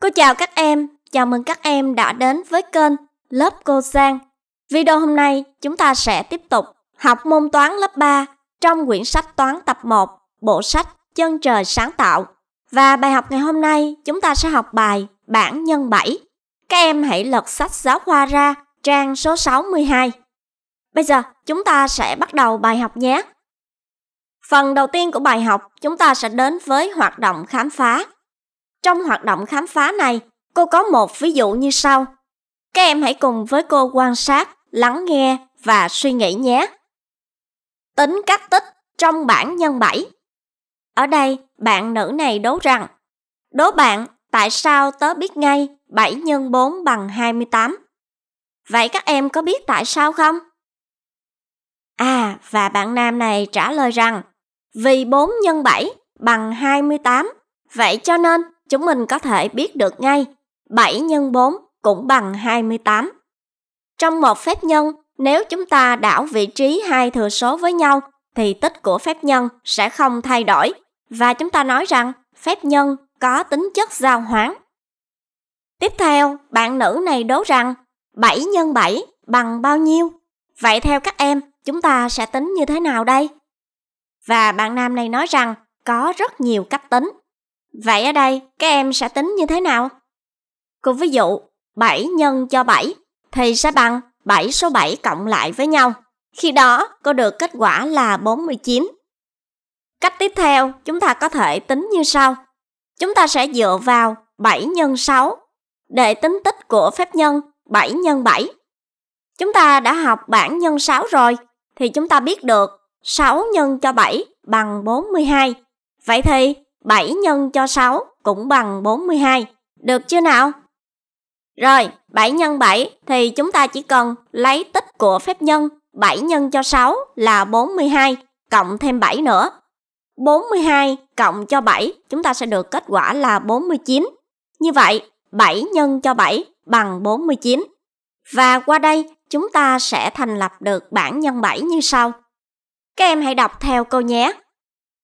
Cô chào các em, chào mừng các em đã đến với kênh Lớp Cô Sang. Video hôm nay chúng ta sẽ tiếp tục học môn toán lớp 3 trong quyển sách toán tập 1, bộ sách Chân trời sáng tạo. Và bài học ngày hôm nay chúng ta sẽ học bài bảng nhân 7. Các em hãy lật sách giáo khoa ra trang số 62. Bây giờ chúng ta sẽ bắt đầu bài học nhé. Phần đầu tiên của bài học chúng ta sẽ đến với hoạt động khám phá trong hoạt động khám phá này, cô có một ví dụ như sau. Các em hãy cùng với cô quan sát, lắng nghe và suy nghĩ nhé. Tính các tích trong bảng nhân 7. Ở đây, bạn nữ này đố rằng Đố bạn, tại sao tớ biết ngay 7 x 4 bằng 28? Vậy các em có biết tại sao không? À, và bạn nam này trả lời rằng vì 4 x 7 bằng 28, vậy cho nên chúng mình có thể biết được ngay 7 x 4 cũng bằng 28. Trong một phép nhân, nếu chúng ta đảo vị trí hai thừa số với nhau thì tích của phép nhân sẽ không thay đổi và chúng ta nói rằng phép nhân có tính chất giao hoán. Tiếp theo, bạn nữ này đố rằng 7 x 7 bằng bao nhiêu? Vậy theo các em, chúng ta sẽ tính như thế nào đây? Và bạn nam này nói rằng có rất nhiều cách tính. Vậy ở đây các em sẽ tính như thế nào? Cô ví dụ 7 nhân cho 7 thì sẽ bằng 7 số 7 cộng lại với nhau. Khi đó cô được kết quả là 49. Cách tiếp theo chúng ta có thể tính như sau. Chúng ta sẽ dựa vào 7 nhân 6 để tính tích của phép nhân 7 nhân 7. Chúng ta đã học bảng nhân 6 rồi thì chúng ta biết được 6 nhân cho 7 bằng 42. Vậy thì 7 nhân cho 6 cũng bằng 42. Được chưa nào? Rồi, 7 nhân 7 thì chúng ta chỉ cần lấy tích của phép nhân 7 nhân cho 6 là 42, cộng thêm 7 nữa. 42 cộng cho 7 chúng ta sẽ được kết quả là 49. Như vậy, 7 nhân cho 7 bằng 49. Và qua đây chúng ta sẽ thành lập được bảng nhân 7 như sau. Các em hãy đọc theo câu nhé.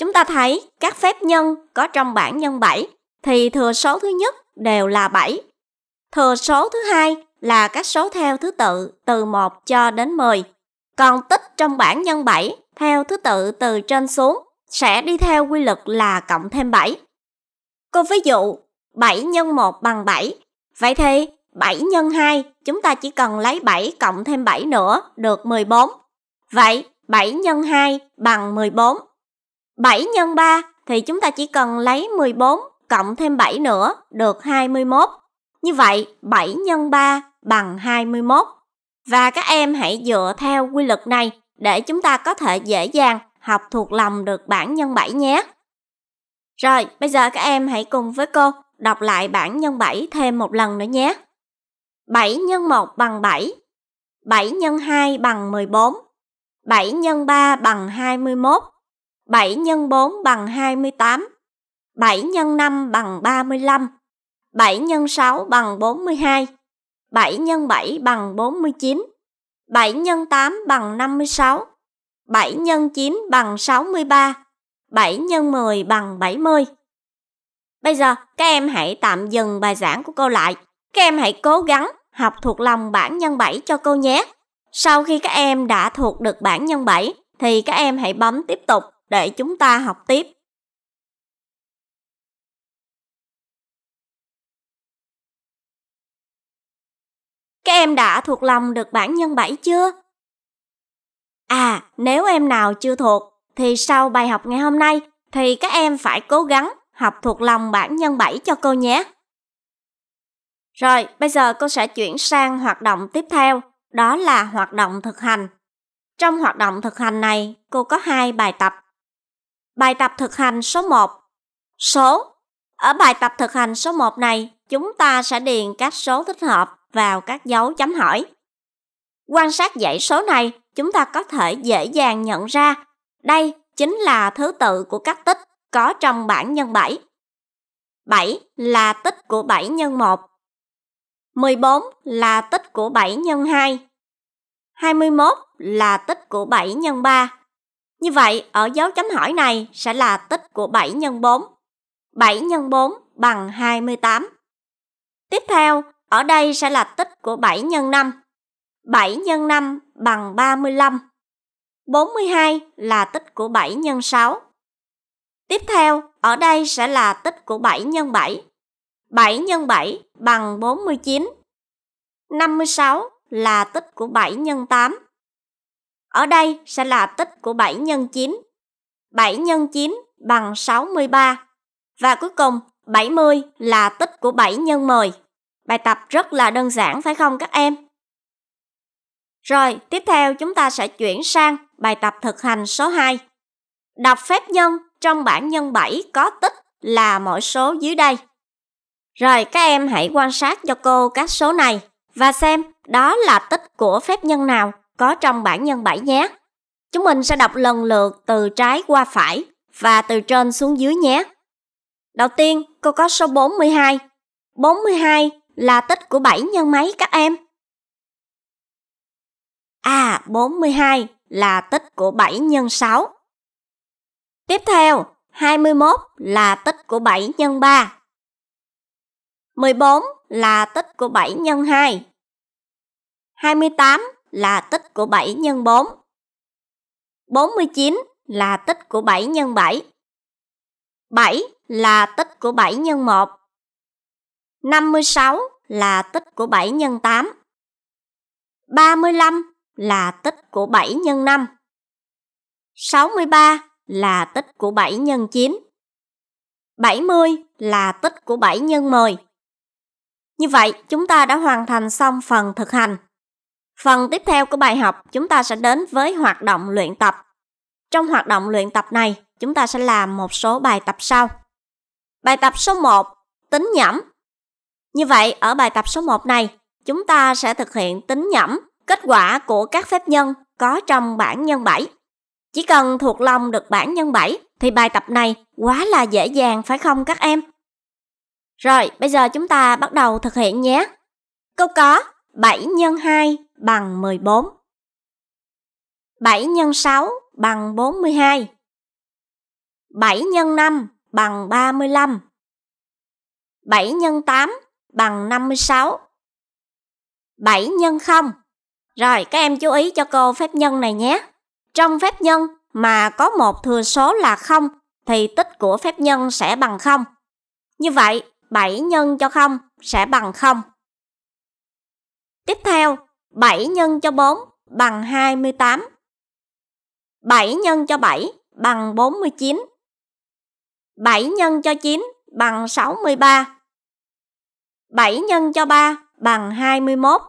Chúng ta thấy các phép nhân có trong bảng nhân 7 thì thừa số thứ nhất đều là 7. Thừa số thứ hai là các số theo thứ tự từ 1 cho đến 10. Còn tích trong bảng nhân 7 theo thứ tự từ trên xuống sẽ đi theo quy luật là cộng thêm 7. Cô ví dụ 7 x 1 bằng 7. Vậy thì 7 x 2 chúng ta chỉ cần lấy 7 cộng thêm 7 nữa được 14. Vậy 7 x 2 bằng 14 7 x 3 thì chúng ta chỉ cần lấy 14 cộng thêm 7 nữa được 21. Như vậy 7 x 3 bằng 21. Và các em hãy dựa theo quy luật này để chúng ta có thể dễ dàng học thuộc lòng được bảng nhân 7 nhé. Rồi, bây giờ các em hãy cùng với cô đọc lại bảng nhân 7 thêm một lần nữa nhé. 7 x 1 bằng 7, 7 x 2 bằng 14, 7 x 3 bằng 21, 7 x 4 bằng 28, 7 x 5 bằng 35, 7 x 6 bằng 42, 7 x 7 bằng 49, 7 x 8 bằng 56, 7 x 9 bằng 63, 7 x 10 bằng 70. Bây giờ, các em hãy tạm dừng bài giảng của cô lại. Các em hãy cố gắng học thuộc lòng bảng nhân 7 cho cô nhé. Sau khi các em đã thuộc được bảng nhân 7 thì các em hãy bấm tiếp tục để chúng ta học tiếp. Các em đã thuộc lòng được bản nhân 7 chưa? À, nếu em nào chưa thuộc thì sau bài học ngày hôm nay thì các em phải cố gắng học thuộc lòng bản nhân 7 cho cô nhé. Rồi, bây giờ cô sẽ chuyển sang hoạt động tiếp theo, đó là hoạt động thực hành. Trong hoạt động thực hành này, cô có hai bài tập. Bài tập thực hành số 1 Số Ở bài tập thực hành số 1 này, chúng ta sẽ điền các số thích hợp vào các dấu chấm hỏi. Quan sát dãy số này, chúng ta có thể dễ dàng nhận ra đây chính là thứ tự của các tích có trong bảng nhân 7. 7 là tích của 7 nhân 1. 14 là tích của 7 nhân 2. 21 là tích của 7 nhân 3. Như vậy, ở dấu chấm hỏi này sẽ là tích của 7 x 4. 7 x 4 bằng 28. Tiếp theo, ở đây sẽ là tích của 7 x 5. 7 x 5 bằng 35. 42 là tích của 7 x 6. Tiếp theo, ở đây sẽ là tích của 7 x 7. 7 x 7 bằng 49. 56 là tích của 7 x 8. Ở đây sẽ là tích của 7 nhân 9. 7 nhân 9 bằng 63. Và cuối cùng, 70 là tích của 7 nhân 10. Bài tập rất là đơn giản phải không các em? Rồi, tiếp theo chúng ta sẽ chuyển sang bài tập thực hành số 2. Đọc phép nhân trong bảng nhân 7 có tích là mỗi số dưới đây. Rồi các em hãy quan sát cho cô các số này và xem đó là tích của phép nhân nào có trong bản nhân 7 nhé. Chúng mình sẽ đọc lần lượt từ trái qua phải và từ trên xuống dưới nhé. Đầu tiên, cô có số 42. 42 là tích của 7 nhân mấy các em? À, 42 là tích của 7 nhân 6. Tiếp theo, 21 là tích của 7 nhân 3. 14 là tích của 7 nhân 2. 28 là tích của 7 x 4. 49 là tích của 7 nhân 7. 7 là tích của 7 x 1. 56 là tích của 7 x 8. 35 là tích của 7 x 5. 63 là tích của 7 x 9. 70 là tích của 7 nhân 10. Như vậy, chúng ta đã hoàn thành xong phần thực hành. Phần tiếp theo của bài học, chúng ta sẽ đến với hoạt động luyện tập. Trong hoạt động luyện tập này, chúng ta sẽ làm một số bài tập sau. Bài tập số 1, tính nhẩm. Như vậy, ở bài tập số 1 này, chúng ta sẽ thực hiện tính nhẩm kết quả của các phép nhân có trong bảng nhân 7. Chỉ cần thuộc lòng được bảng nhân 7 thì bài tập này quá là dễ dàng phải không các em? Rồi, bây giờ chúng ta bắt đầu thực hiện nhé. Câu có 7 x 2 bằng 14. 7 x 6 bằng 42. 7 x 5 bằng 35. 7 x 8 bằng 56. 7 x 0. Rồi các em chú ý cho cô phép nhân này nhé. Trong phép nhân mà có một thừa số là 0 thì tích của phép nhân sẽ bằng 0. Như vậy, 7 nhân cho 0 sẽ bằng 0. Tiếp theo, 7 nhân cho 4 bằng 28. 7 nhân cho 7 bằng 49. 7 nhân cho 9 bằng 63. 7 nhân cho 3 bằng 21.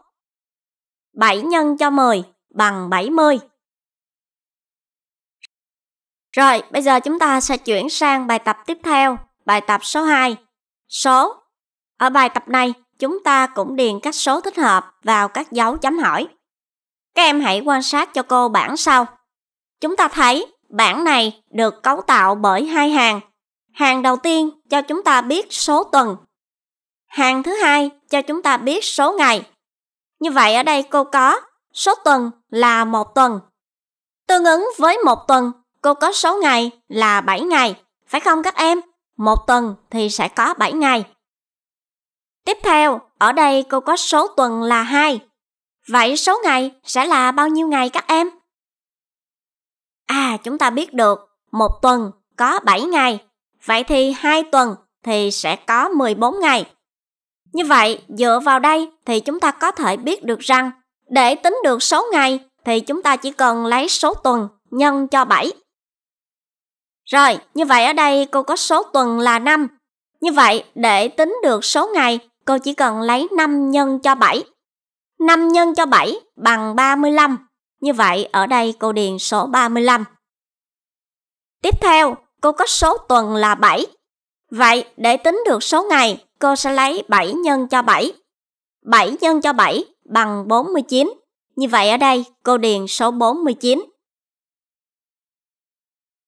7 nhân cho 10 bằng 70. Rồi, bây giờ chúng ta sẽ chuyển sang bài tập tiếp theo, bài tập số 2. Số. Ở bài tập này, chúng ta cũng điền các số thích hợp vào các dấu chấm hỏi. Các em hãy quan sát cho cô bảng sau. Chúng ta thấy bảng này được cấu tạo bởi hai hàng. Hàng đầu tiên cho chúng ta biết số tuần. Hàng thứ hai cho chúng ta biết số ngày. Như vậy ở đây cô có số tuần là một tuần. Tương ứng với một tuần, cô có số ngày là 7 ngày, phải không các em? Một tuần thì sẽ có 7 ngày. Tiếp theo, ở đây cô có số tuần là 2. Vậy số ngày sẽ là bao nhiêu ngày các em? À, chúng ta biết được một tuần có 7 ngày. Vậy thì hai tuần thì sẽ có 14 ngày. Như vậy, dựa vào đây thì chúng ta có thể biết được rằng để tính được số ngày thì chúng ta chỉ cần lấy số tuần nhân cho 7. Rồi, như vậy ở đây cô có số tuần là 5. Như vậy, để tính được số ngày cô chỉ cần lấy 5 nhân cho 7. 5 nhân cho 7 bằng 35. Như vậy ở đây cô điền số 35. Tiếp theo, cô có số tuần là 7. Vậy để tính được số ngày, cô sẽ lấy 7 nhân cho 7. 7 nhân cho 7 bằng 49. Như vậy ở đây cô điền số 49.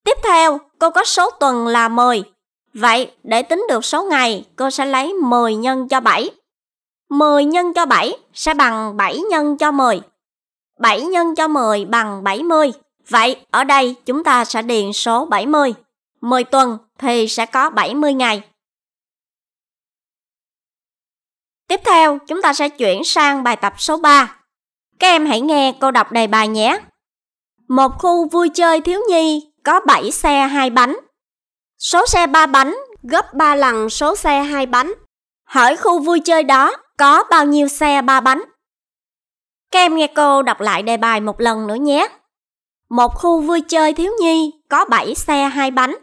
Tiếp theo, cô có số tuần là 10. Vậy, để tính được số ngày, cô sẽ lấy 10 nhân cho 7. 10 nhân cho 7 sẽ bằng 7 nhân cho 10. 7 nhân cho 10 bằng 70. Vậy, ở đây chúng ta sẽ điền số 70. 10 tuần thì sẽ có 70 ngày. Tiếp theo, chúng ta sẽ chuyển sang bài tập số 3. Các em hãy nghe cô đọc đề bài nhé. Một khu vui chơi thiếu nhi có 7 xe hai bánh Số xe 3 bánh gấp 3 lần số xe 2 bánh. Hỏi khu vui chơi đó có bao nhiêu xe 3 bánh? Các em nghe cô đọc lại đề bài một lần nữa nhé. Một khu vui chơi thiếu nhi có 7 xe 2 bánh.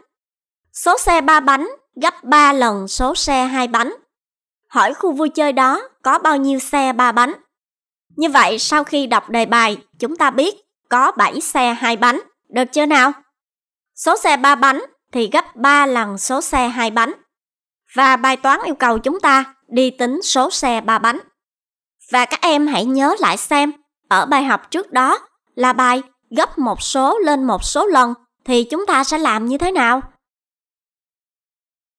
Số xe 3 bánh gấp 3 lần số xe 2 bánh. Hỏi khu vui chơi đó có bao nhiêu xe 3 bánh? Như vậy sau khi đọc đề bài, chúng ta biết có 7 xe 2 bánh, được chưa nào? Số xe 3 bánh thì gấp 3 lần số xe 2 bánh. Và bài toán yêu cầu chúng ta đi tính số xe 3 bánh. Và các em hãy nhớ lại xem, ở bài học trước đó là bài gấp một số lên một số lần thì chúng ta sẽ làm như thế nào?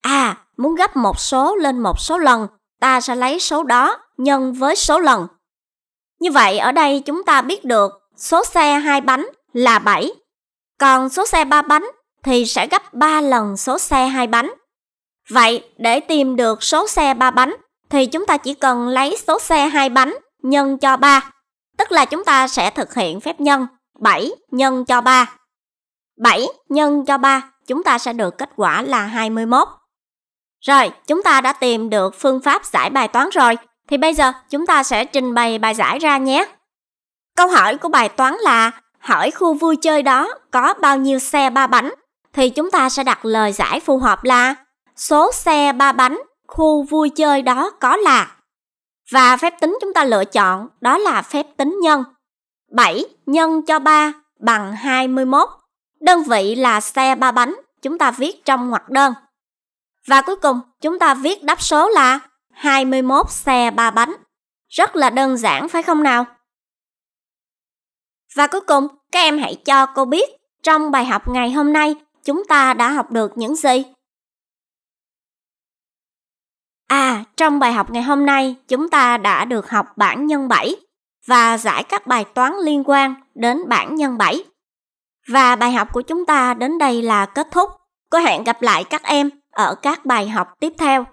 À, muốn gấp một số lên một số lần, ta sẽ lấy số đó nhân với số lần. Như vậy ở đây chúng ta biết được số xe 2 bánh là 7, còn số xe 3 bánh thì sẽ gấp 3 lần số xe hai bánh. Vậy để tìm được số xe ba bánh thì chúng ta chỉ cần lấy số xe hai bánh nhân cho 3, tức là chúng ta sẽ thực hiện phép nhân 7 nhân cho 3. 7 nhân cho 3 chúng ta sẽ được kết quả là 21. Rồi, chúng ta đã tìm được phương pháp giải bài toán rồi, thì bây giờ chúng ta sẽ trình bày bài giải ra nhé. Câu hỏi của bài toán là hỏi khu vui chơi đó có bao nhiêu xe ba bánh thì chúng ta sẽ đặt lời giải phù hợp là số xe ba bánh khu vui chơi đó có là. Và phép tính chúng ta lựa chọn đó là phép tính nhân. 7 nhân cho 3 bằng 21. Đơn vị là xe ba bánh, chúng ta viết trong ngoặc đơn. Và cuối cùng, chúng ta viết đáp số là 21 xe ba bánh. Rất là đơn giản phải không nào? Và cuối cùng, các em hãy cho cô biết trong bài học ngày hôm nay chúng ta đã học được những gì? À, trong bài học ngày hôm nay, chúng ta đã được học bảng nhân 7 và giải các bài toán liên quan đến bảng nhân 7. Và bài học của chúng ta đến đây là kết thúc. Có hẹn gặp lại các em ở các bài học tiếp theo.